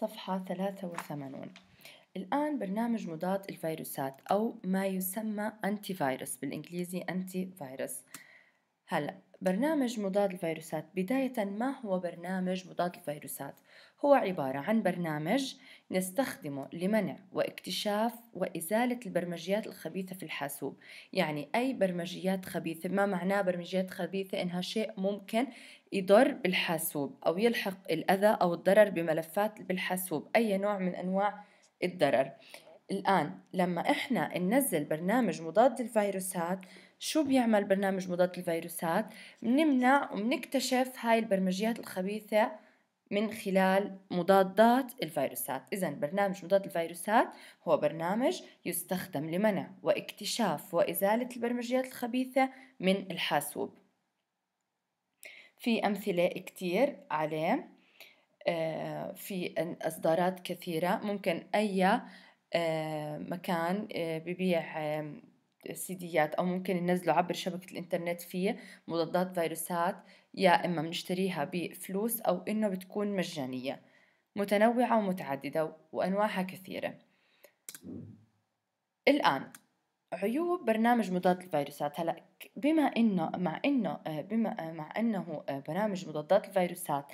صفحة 83 الآن برنامج مضاد الفيروسات أو ما يسمى أنتي فيروس بالإنجليزي أنتي فيروس هلأ برنامج مضاد الفيروسات بداية ما هو برنامج مضاد الفيروسات؟ هو عبارة عن برنامج نستخدمه لمنع واكتشاف وإزالة البرمجيات الخبيثة في الحاسوب يعني أي برمجيات خبيثة ما معناه برمجيات خبيثة إنها شيء ممكن يضر بالحاسوب أو يلحق الأذى أو الضرر بملفات بالحاسوب أي نوع من أنواع الضرر الآن لما إحنا ننزل برنامج مضاد للفيروسات شو بيعمل برنامج مضاد للفيروسات؟ بنمنع وبنكتشف هاي البرمجيات الخبيثة من خلال مضادات الفيروسات إذا برنامج مضاد الفيروسات هو برنامج يستخدم لمنع واكتشاف وإزالة البرمجيات الخبيثة من الحاسوب في أمثلة كتير عليه آه، في إصدارات كثيرة ممكن أي آه، مكان آه، ببيع آه، سيديات او ممكن ننزله عبر شبكه الانترنت فيه مضادات فيروسات يا اما بنشتريها بفلوس او انه بتكون مجانيه متنوعه ومتعدده وانواعها كثيره الان عيوب برنامج مضاد الفيروسات هلا بما انه مع انه آه، بما آه، مع انه آه، برامج مضادات الفيروسات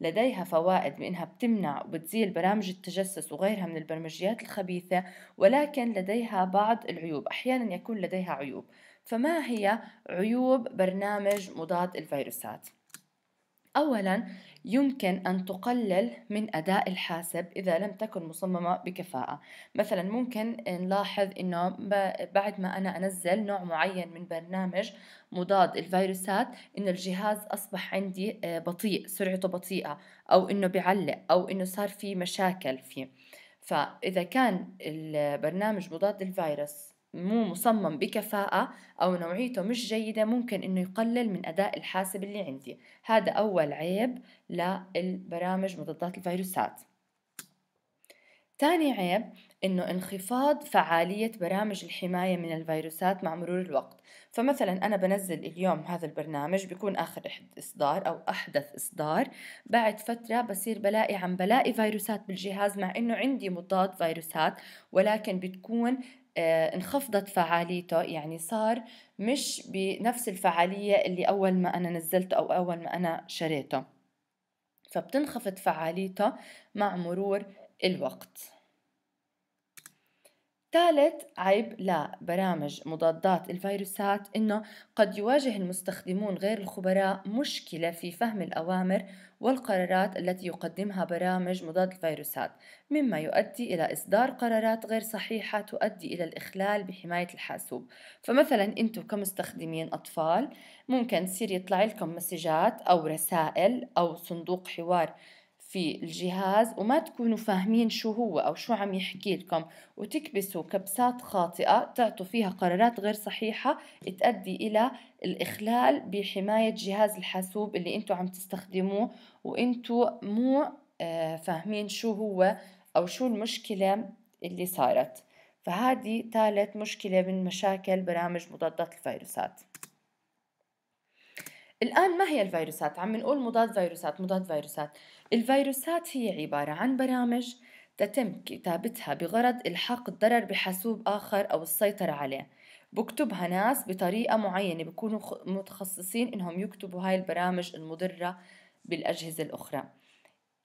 لديها فوائد بانها بتمنع وبتزيل برامج التجسس وغيرها من البرمجيات الخبيثه ولكن لديها بعض العيوب احيانا يكون لديها عيوب فما هي عيوب برنامج مضاد الفيروسات أولاً يمكن أن تقلل من أداء الحاسب إذا لم تكن مصممة بكفاءة مثلا ممكن نلاحظ أنه بعد ما أنا أنزل نوع معين من برنامج مضاد الفيروسات أن الجهاز أصبح عندي آه، بطيء سرعته بطيئة أو أنه بيعلق أو أنه صار في مشاكل فيه فإذا كان البرنامج مضاد الفيروس مو مصمم بكفاءة أو نوعيته مش جيدة ممكن إنه يقلل من أداء الحاسب اللي عندي هذا أول عيب للبرامج مضادات الفيروسات ثاني عيب انه انخفاض فعالية برامج الحماية من الفيروسات مع مرور الوقت فمثلا انا بنزل اليوم هذا البرنامج بيكون اخر اصدار او احدث اصدار بعد فترة بصير بلاقي عم بلاقي فيروسات بالجهاز مع انه عندي مضاد فيروسات ولكن بتكون آه، انخفضت فعاليته يعني صار مش بنفس الفعالية اللي أول ما أنا نزلته أو أول ما أنا شريته فبتنخفض فعاليته مع مرور الوقت ثالث عيب لبرامج مضادات الفيروسات انه قد يواجه المستخدمون غير الخبراء مشكله في فهم الاوامر والقرارات التي يقدمها برامج مضاد الفيروسات مما يؤدي الى اصدار قرارات غير صحيحه تؤدي الى الاخلال بحمايه الحاسوب فمثلا انتم كمستخدمين اطفال ممكن تصير يطلع لكم مسجات او رسائل او صندوق حوار في الجهاز وما تكونوا فاهمين شو هو أو شو عم يحكي لكم وتكبسوا كبسات خاطئة تعطوا فيها قرارات غير صحيحة تؤدي إلى الإخلال بحماية جهاز الحاسوب اللي أنتوا عم تستخدموه وأنتوا مو آه، فاهمين شو هو أو شو المشكلة اللي صارت فهذه ثالث مشكلة من مشاكل برامج مضادات الفيروسات الآن ما هي الفيروسات؟ عم نقول مضاد فيروسات مضاد فيروسات الفيروسات هي عبارة عن برامج تتم كتابتها بغرض إلحاق الضرر بحاسوب آخر أو السيطرة عليه بكتبها ناس بطريقة معينة بكونوا متخصصين إنهم يكتبوا هاي البرامج المضرة بالأجهزة الأخرى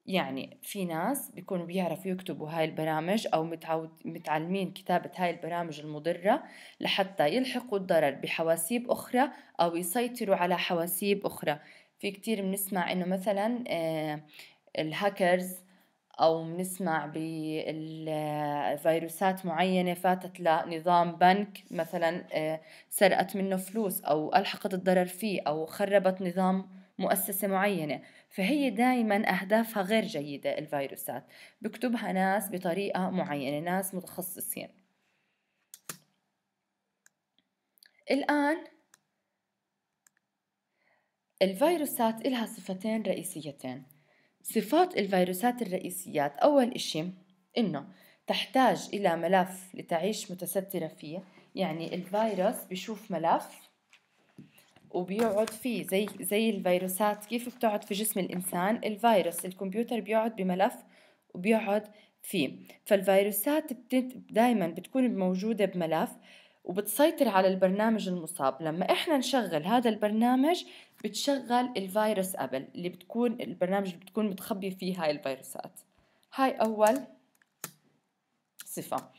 يعني في ناس بيكونوا بيعرفوا يكتبوا هاي البرامج أو متعود متعلمين كتابة هاي البرامج المضرة لحتى يلحقوا الضرر بحواسيب أخرى أو يسيطروا على حواسيب أخرى في كتير بنسمع إنه مثلا آه، الهاكرز أو بنسمع بالفيروسات معينة فاتت لنظام بنك مثلا آه، سرقت منه فلوس أو ألحقت الضرر فيه أو خربت نظام مؤسسة معينة فهي دائما أهدافها غير جيدة الفيروسات بكتبها ناس بطريقة معينة ناس متخصصين الآن الفيروسات إلها صفتين رئيسيتين صفات الفيروسات الرئيسيات أول إشي إنه تحتاج إلى ملف لتعيش متسترة فيه يعني الفيروس بشوف ملف وبيقعد فيه زي زي الفيروسات كيف بتقعد في جسم الانسان الفيروس الكمبيوتر بيقعد بملف وبيقعد فيه فالفيروسات دائما بتكون موجوده بملف وبتسيطر على البرنامج المصاب لما احنا نشغل هذا البرنامج بتشغل الفيروس قبل اللي بتكون البرنامج اللي بتكون متخبي فيه هاي الفيروسات هاي اول صفه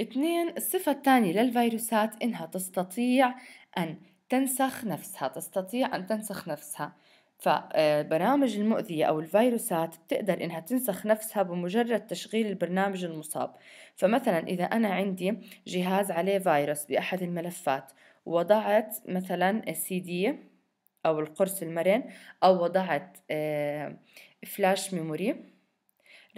اثنين الصفة الثانية للفيروسات إنها تستطيع أن تنسخ نفسها تستطيع أن تنسخ نفسها فالبرامج المؤذية أو الفيروسات بتقدر إنها تنسخ نفسها بمجرد تشغيل البرنامج المصاب فمثلا إذا أنا عندي جهاز عليه فيروس بأحد الملفات ووضعت مثلا السي دي أو القرص المرن أو وضعت فلاش آه، ميموري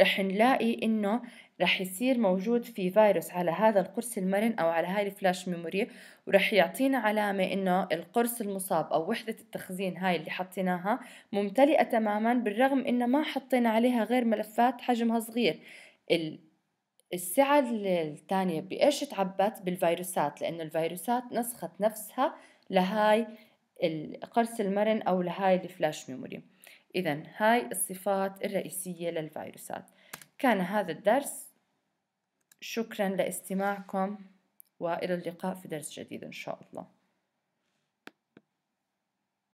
رح نلاقي إنه رح يصير موجود في فيروس على هذا القرص المرن أو على هاي الفلاش ميموري ورح يعطينا علامة إنه القرص المصاب أو وحدة التخزين هاي اللي حطيناها ممتلئة تماما بالرغم إنه ما حطينا عليها غير ملفات حجمها صغير السعة الثانية بإيش تعبت بالفيروسات لأنه الفيروسات نسخت نفسها لهاي القرص المرن أو لهاي الفلاش ميموري إذا هاي الصفات الرئيسية للفيروسات كان هذا الدرس شكرا لاستماعكم والى اللقاء في درس جديد ان شاء الله